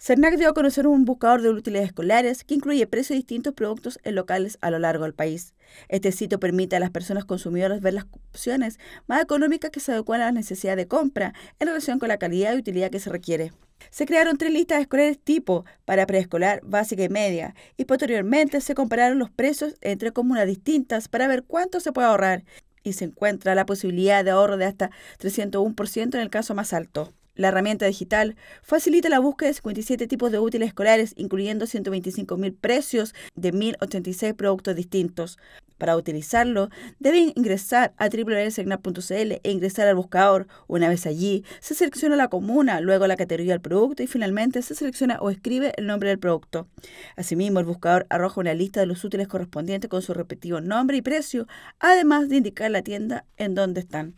CERNAC dio a conocer un buscador de útiles escolares que incluye precios de distintos productos en locales a lo largo del país. Este sitio permite a las personas consumidoras ver las opciones más económicas que se adecuan a la necesidad de compra en relación con la calidad y utilidad que se requiere. Se crearon tres listas de escolares tipo para preescolar, básica y media, y posteriormente se compararon los precios entre comunas distintas para ver cuánto se puede ahorrar, y se encuentra la posibilidad de ahorro de hasta 301% en el caso más alto. La herramienta digital facilita la búsqueda de 57 tipos de útiles escolares, incluyendo 125.000 precios de 1.086 productos distintos. Para utilizarlo, deben ingresar a www.segnap.cl e ingresar al buscador. Una vez allí, se selecciona la comuna, luego la categoría del producto y finalmente se selecciona o escribe el nombre del producto. Asimismo, el buscador arroja una lista de los útiles correspondientes con su respectivo nombre y precio, además de indicar la tienda en donde están.